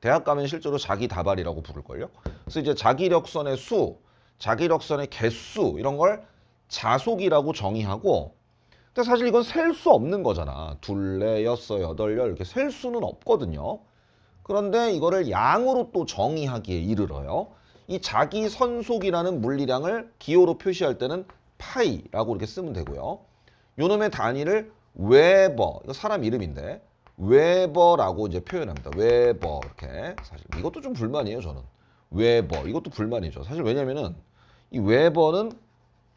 대학 가면 실제로 자기 다발이라고 부를걸요. 그래서 이제 자기력선의 수, 자기력선의 개수 이런 걸 자속이라고 정의하고 근데 사실 이건 셀 수 없는 거잖아. 둘, 넷, 여섯, 여덟, 열 이렇게 셀 수는 없거든요. 그런데 이거를 양으로 또 정의하기에 이르러요. 이 자기 선속이라는 물리량을 기호로 표시할 때는 파이라고 이렇게 쓰면 되고요. 요놈의 단위를 웨버, 이거 사람 이름인데 웨버라고 이제 표현합니다. 웨버 이렇게 사실 이것도 좀 불만이에요 저는 웨버 이것도 불만이죠. 사실 왜냐면은 이 웨버는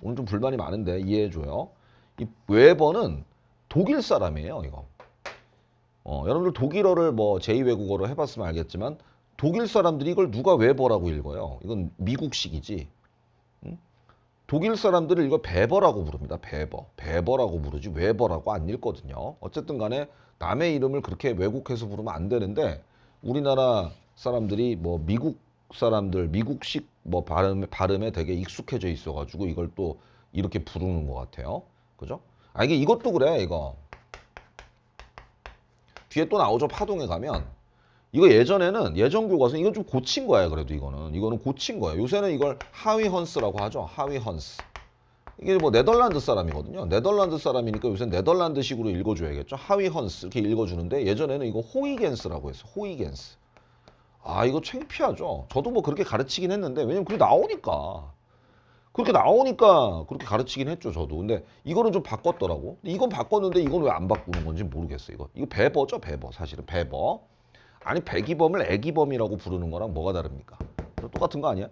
오늘 좀 불만이 많은데 이해해줘요. 이 웨버는 독일 사람이에요 이거. 어, 여러분들 독일어를 뭐 제2외국어로 해봤으면 알겠지만 독일 사람들이 이걸 누가 웨버라고 읽어요. 이건 미국식이지. 응? 독일 사람들은 이거 베버라고 부릅니다. 베버. 베버라고 부르지 외버라고 안 읽거든요. 어쨌든 간에 남의 이름을 그렇게 왜곡해서 부르면 안 되는데 우리나라 사람들이 뭐 미국 사람들 미국식 뭐 발음 발음에 되게 익숙해져 있어 가지고 이걸 또 이렇게 부르는 것 같아요. 그죠? 아 이게 이것도 그래 이거 뒤에 또 나오죠 파동에 가면 이거 예전에는 예전 교과서 이건 좀 고친 거야 그래도 이거는 이거는 고친 거야 요새는 이걸 하위 헌스라고 하죠 하위 헌스 이게 뭐 네덜란드 사람이거든요 네덜란드 사람이니까 요새 네덜란드식으로 읽어줘야겠죠 하위 헌스 이렇게 읽어주는데 예전에는 이거 호이겐스라고 했어 호이겐스 아 이거 창피하죠 저도 뭐 그렇게 가르치긴 했는데 왜냐면 그게 나오니까 그렇게 나오니까 그렇게 가르치긴 했죠 저도 근데 이거는 좀 바꿨더라고 이건 바꿨는데 이건 왜 안 바꾸는 건지 모르겠어요 이거 이거 베버죠 베버 사실은 베버 아니 배기범을 애기범이라고 부르는 거랑 뭐가 다릅니까? 똑같은 거 아니야?